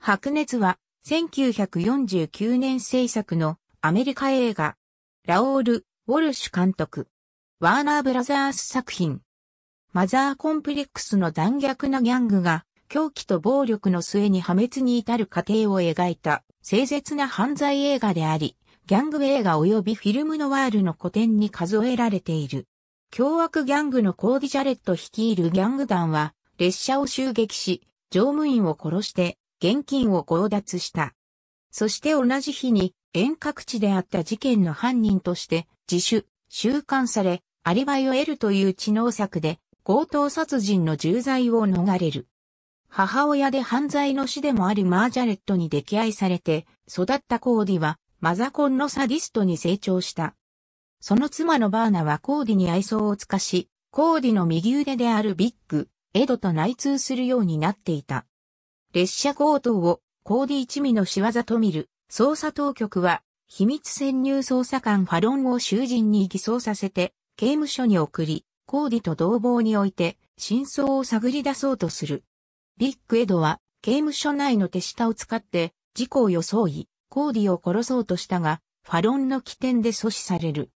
白熱は、1949年制作のアメリカ映画、ラオール・ウォルシュ監督、ワーナーブラザース作品。マザーコンプレックスの残虐なギャングが、狂気と暴力の末に破滅に至る過程を描いた、清絶な犯罪映画であり、ギャング映画及びフィルムノワールの古典に数えられている。凶悪ギャングのコーディ・ジャレット率いるギャング団は、列車を襲撃し、乗務員を殺して、現金を強奪した。そして同じ日に遠隔地であった事件の犯人として自首、収監され、アリバイを得るという知能策で強盗殺人の重罪を逃れる。母親で犯罪の死でもあるマージャレットに溺愛されて育ったコーディはマザコンのサディストに成長した。その妻のバーナはコーディに愛想を尽かし、コーディの右腕であるビッグ、エドと内通するようになっていた。列車強盗をコーディ一味の仕業と見る捜査当局は秘密潜入捜査官ファロンを囚人に偽装させて刑務所に送り、コーディと同房において真相を探り出そうとする。ビッグエドは刑務所内の手下を使って事故を装い、コーディを殺そうとしたが、ファロンの起点で阻止される。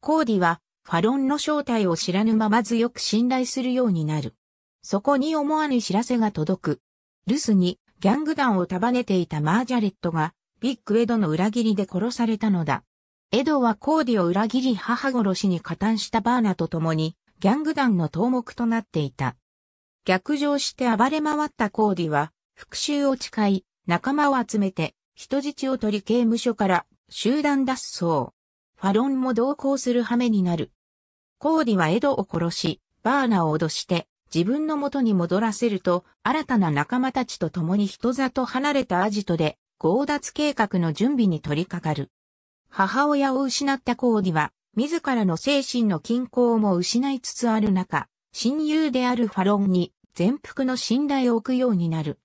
コーディはファロンの正体を知らぬまま強く信頼するようになる。そこに思わぬ知らせが届く。留守にギャング団を束ねていたマージャレットが、ビッグエドの裏切りで殺されたのだ。エドはコーディを裏切り母殺しに加担したバーナと共に、ギャング団の頭目となっていた。逆上して暴れ回ったコーディは、復讐を誓い、仲間を集めて、人質を取り刑務所から集団脱走。ファロンも同行する羽目になる。コーディはエドを殺し、バーナを脅して、自分の元に戻らせると、新たな仲間たちと共に人里離れたアジトで、強奪計画の準備に取り掛かる。母親を失ったコーディは、自らの精神の均衡も失いつつある中、親友であるファロンに全幅の信頼を置くようになる。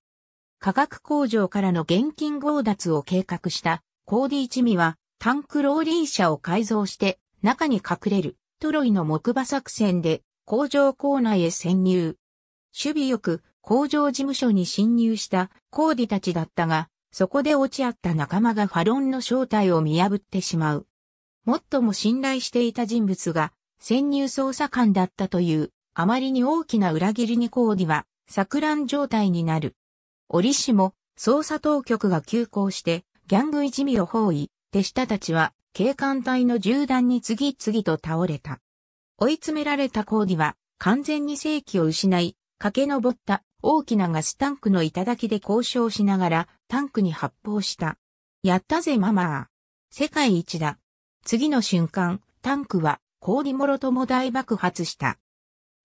化学工場からの現金強奪を計画したコーディ一味はタンクローリー車を改造して中に隠れるトロイの木馬作戦で工場構内へ潜入。守備よく工場事務所に侵入したコーディたちだったが、そこで落ち合った仲間がファロンの正体を見破ってしまう。最も信頼していた人物が潜入捜査官だったという、あまりに大きな裏切りにコーディは錯乱状態になる。折しも捜査当局が急行してギャングいじみを包囲、手下たちは警官隊の銃弾に次々と倒れた。追い詰められたコーディは完全に正気を失い、駆け上った大きなガスタンクの頂で交渉しながらタンクに発砲した。やったぜママー。世界一だ。次の瞬間、タンクはコーディモロとも大爆発した。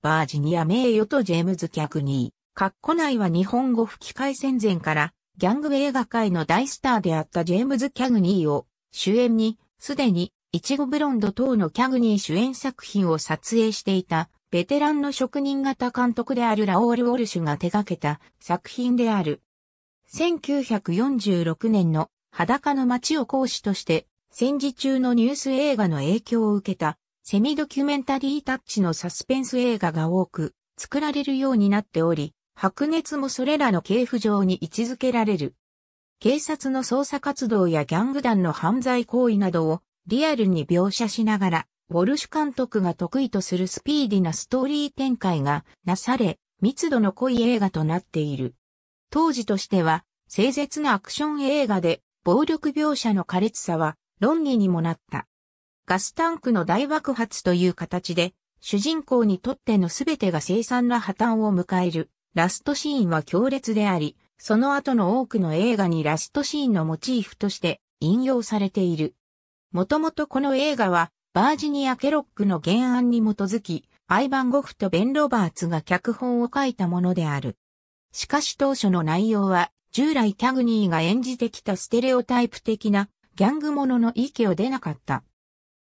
バージニア名誉とジェームズ・キャグニー。カッコ内は日本語吹き替え戦前からギャング映画界の大スターであったジェームズ・キャグニーを主演にすでにイチゴブロンド等のキャグニー主演作品を撮影していた、ベテランの職人型監督であるラオール・ウォルシュが手掛けた作品である。1946年の裸の街を講師として、戦時中のニュース映画の影響を受けた、セミドキュメンタリータッチのサスペンス映画が多く作られるようになっており、白熱もそれらの系譜上に位置づけられる。警察の捜査活動やギャング団の犯罪行為などをリアルに描写しながら、ウォルシュ監督が得意とするスピーディなストーリー展開がなされ、密度の濃い映画となっている。当時としては、清絶なアクション映画で、暴力描写の苛烈さは論議にもなった。ガスタンクの大爆発という形で、主人公にとっての全てが凄惨な破綻を迎える、ラストシーンは強烈であり、その後の多くの映画にラストシーンのモチーフとして引用されている。もともとこの映画は、バージニア・ケロックの原案に基づき、アイバン・ゴフとベン・ロバーツが脚本を書いたものである。しかし当初の内容は、従来キャグニーが演じてきたステレオタイプ的なギャングものの域を出なかった。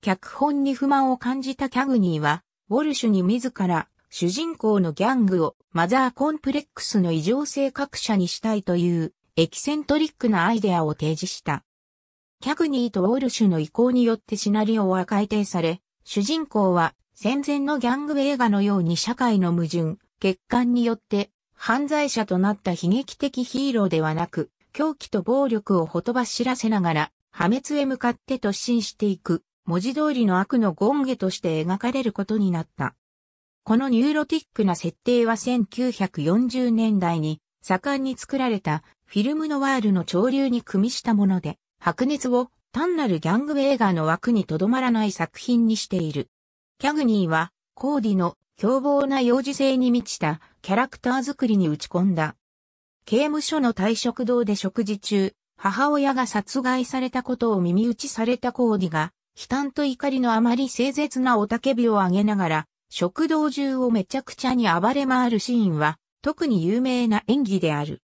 脚本に不満を感じたキャグニーは、ウォルシュに自ら主人公のギャングをマザーコンプレックスの異常性格者にしたいというエキセントリックなアイデアを提示した。キャグニーとウォルシュの意向によってシナリオは改定され、主人公は戦前のギャング映画のように社会の矛盾、欠陥によって犯罪者となった悲劇的ヒーローではなく、狂気と暴力をほとばしらせながら、破滅へ向かって突進していく、文字通りの悪の権下として描かれることになった。このニューロティックな設定は1940年代に盛んに作られたフィルムノワールの潮流に組みしたもので、白熱を単なるギャング映画の枠にとどまらない作品にしている。キャグニーは、コーディの凶暴な幼児性に満ちたキャラクター作りに打ち込んだ。刑務所の退職堂で食事中、母親が殺害されたことを耳打ちされたコーディが、悲嘆と怒りのあまり清絶な雄たけびを上げながら、食堂中をめちゃくちゃに暴れ回るシーンは、特に有名な演技である。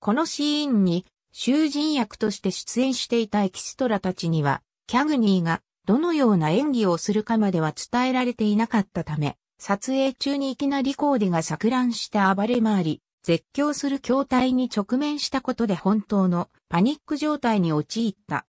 このシーンに、囚人役として出演していたエキストラたちには、キャグニーがどのような演技をするかまでは伝えられていなかったため、撮影中にいきなりコーデが錯乱して暴れ回り、絶叫する筐体に直面したことで本当のパニック状態に陥った。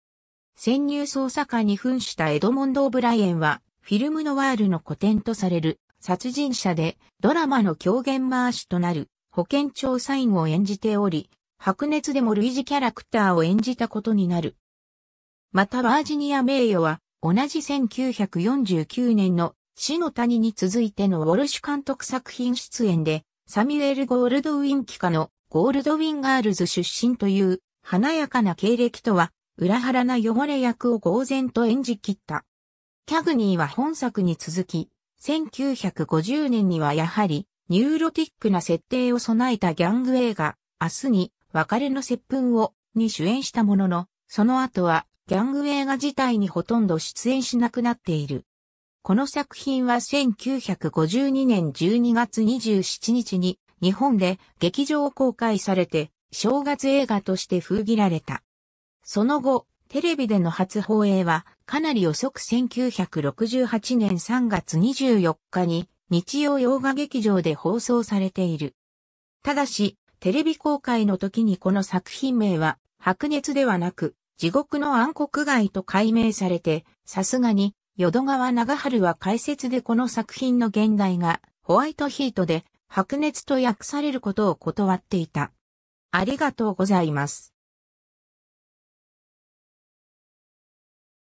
潜入捜査官に扮したエドモンド・オブライエンは、フィルムノワールの古典とされる殺人者でドラマの狂言回しとなる保険調査員を演じており、白熱でも類似キャラクターを演じたことになる。またバージニア名誉は、同じ1949年の死の谷に続いてのウォルシュ監督作品出演で、サミュエル・ゴールドウィン期下のゴールドウィンガールズ出身という華やかな経歴とは裏腹な汚れ役を呆然と演じ切った。キャグニーは本作に続き、1950年にはやはりニューロティックな設定を備えたギャング映画、明日に別れの接吻をに主演したものの、その後はギャング映画自体にほとんど出演しなくなっている。この作品は1952年12月27日に日本で劇場公開されて正月映画として封切られた。その後、テレビでの初放映はかなり遅く1968年3月24日に日曜洋画劇場で放送されている。ただし、テレビ公開の時にこの作品名は、白熱ではなく、地獄の暗黒街と改名されて、さすがに、淀川長春は解説でこの作品の現代が、ホワイトヒートで、白熱と訳されることを断っていた。ありがとうございます。